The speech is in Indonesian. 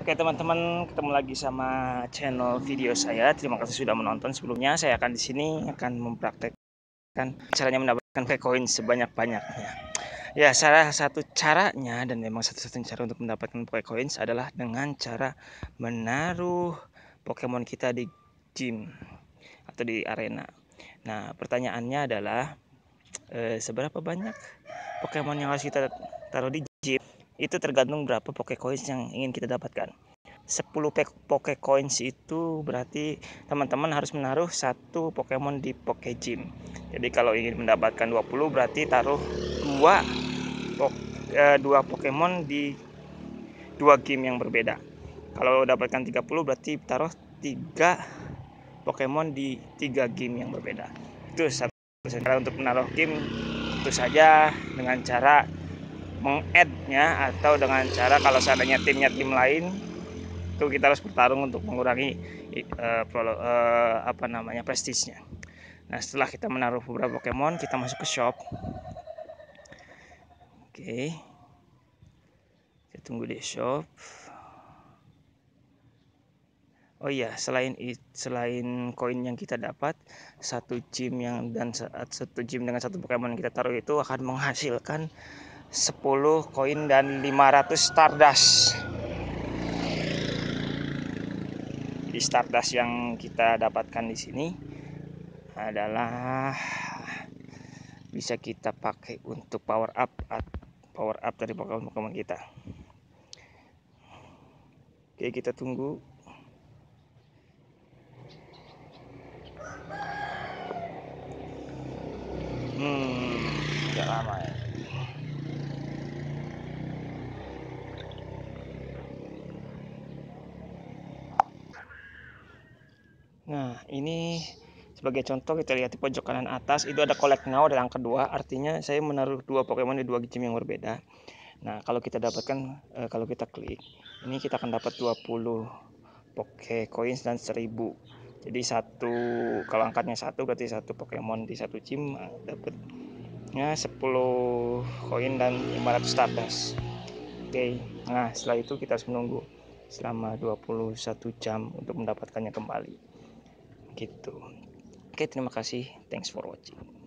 Oke teman-teman, ketemu lagi sama channel video saya. Terima kasih sudah menonton sebelumnya. Saya akan di sini akan mempraktekkan caranya mendapatkan coin sebanyak-banyaknya. Ya, salah satu caranya dan memang satu-satunya cara untuk mendapatkan Pcoin adalah dengan cara menaruh Pokemon kita di gym atau di arena. Nah, pertanyaannya adalah eh, seberapa banyak Pokemon yang harus kita taruh di gym? itu tergantung berapa poke coins yang ingin kita dapatkan 10 poke coins itu berarti teman-teman harus menaruh satu Pokemon di poke gym. jadi kalau ingin mendapatkan 20 berarti taruh dua eh, dua Pokemon di dua game yang berbeda kalau dapatkan 30 berarti taruh tiga Pokemon di tiga game yang berbeda itu satu cara untuk menaruh game itu saja dengan cara mengadnya atau dengan cara kalau seandainya timnya tim lain itu kita harus bertarung untuk mengurangi uh, eh, pro, uh, eh, apa namanya prestisnya. Nah setelah kita menaruh beberapa Pokemon kita masuk ke shop. Oke, okay. kita tunggu di shop. Oh iya, selain selain koin yang kita dapat, satu gym yang dan satu gym dengan satu Pokemon yang kita taruh itu akan menghasilkan 10 koin dan 500 Stardust Di Stardust yang kita dapatkan di sini adalah bisa kita pakai untuk power up power up dari Pokemon kita oke kita tunggu hmm tidak lama ya Nah, ini sebagai contoh kita lihat di pojok kanan atas itu ada collect now dan yang kedua artinya saya menaruh dua Pokemon di dua gym yang berbeda. Nah, kalau kita dapatkan e, kalau kita klik, ini kita akan dapat 20 poke coins dan 1000. Jadi satu kalau angkatnya satu berarti satu Pokemon di satu gym ah, dapatnya 10 koin dan 500 stardust. Oke. Nah, setelah itu kita harus menunggu selama 21 jam untuk mendapatkannya kembali gitu oke terima kasih thanks for watching